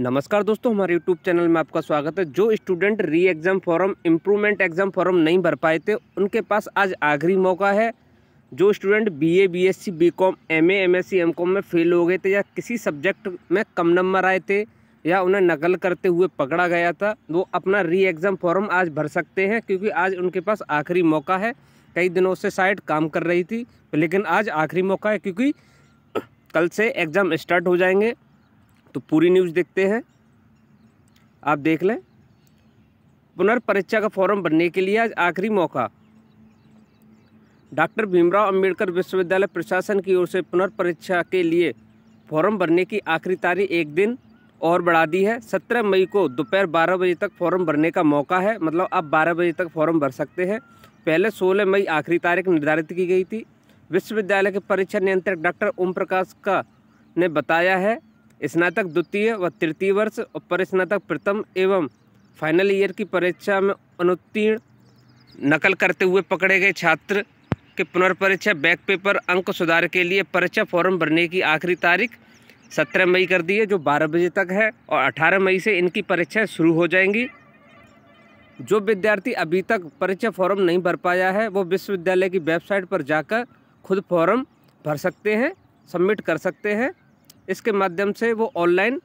नमस्कार दोस्तों हमारे यूट्यूब चैनल में आपका स्वागत है जो student re exam form improvement exam form नहीं भर पाए थे उनके पास आज आखिरी मौका है जो student BA M S C M com में फेल हो गए थे या किसी सब्जेक्ट में कम नंबर आए थे या उन्हें नकल करते हुए पकड़ा गया था वो अपना री एग्ज़ाम फॉरम आज भर सकते हैं क्योंकि आज उनके पास आखिरी मौका है कई दिनों से साइट काम कर रही थी लेकिन आज आखिरी मौका है क्योंकि कल से एग्ज़ाम स्टार्ट हो जाएंगे तो पूरी न्यूज़ देखते हैं आप देख लें पुनर्परीक्षा का फॉर्म भरने के लिए आज आखिरी मौका डॉक्टर भीमराव अंबेडकर विश्वविद्यालय प्रशासन की ओर से पुनर्परीक्षा के लिए फॉर्म भरने की आखिरी तारीख एक दिन और बढ़ा दी है सत्रह मई को दोपहर बारह बजे तक फॉर्म भरने का मौका है मतलब आप बारह बजे तक फॉर्म भर सकते हैं पहले सोलह मई आखिरी तारीख निर्धारित की गई थी विश्वविद्यालय के परीक्षा नियंत्रक डॉक्टर ओम प्रकाश का ने बताया है स्नातक द्वितीय व तृतीय वर्ष और परिस्नातक प्रथम एवं फाइनल ईयर की परीक्षा में अनुत्तीर्ण नकल करते हुए पकड़े गए छात्र के पुनर्परीक्षा बैक पेपर अंक सुधार के लिए परीक्षा फॉर्म भरने की आखिरी तारीख सत्रह मई कर दी है जो बारह बजे तक है और अठारह मई से इनकी परीक्षाएँ शुरू हो जाएंगी जो विद्यार्थी अभी तक परीक्षा फॉर्म नहीं भर पाया है वो विश्वविद्यालय की वेबसाइट पर जाकर खुद फॉर्म भर सकते हैं सबमिट कर सकते हैं इसके माध्यम से वो ऑनलाइन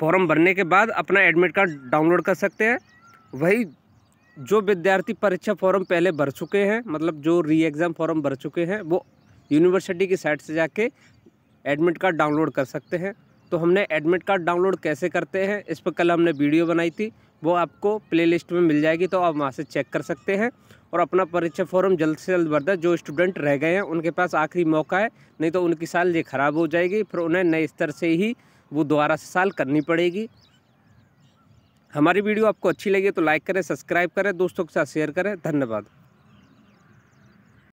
फॉर्म भरने के बाद अपना एडमिट कार्ड डाउनलोड कर सकते हैं वही जो विद्यार्थी परीक्षा फॉर्म पहले भर चुके हैं मतलब जो री एग्ज़ाम फॉर्म भर चुके हैं वो यूनिवर्सिटी की साइट से जाके एडमिट कार्ड डाउनलोड कर सकते हैं तो हमने एडमिट कार्ड डाउनलोड कैसे करते हैं इस पर कल हमने वीडियो बनाई थी वो आपको प्लेलिस्ट में मिल जाएगी तो आप वहाँ से चेक कर सकते हैं और अपना परीक्षा फॉर्म जल्द से जल्द भर दें जो स्टूडेंट रह गए हैं उनके पास आखिरी मौका है नहीं तो उनकी साल ये ख़राब हो जाएगी फिर उन्हें नए स्तर से ही वो दोबारा से साल करनी पड़ेगी हमारी वीडियो आपको अच्छी लगी तो लाइक करें सब्सक्राइब करें दोस्तों के साथ शेयर करें धन्यवाद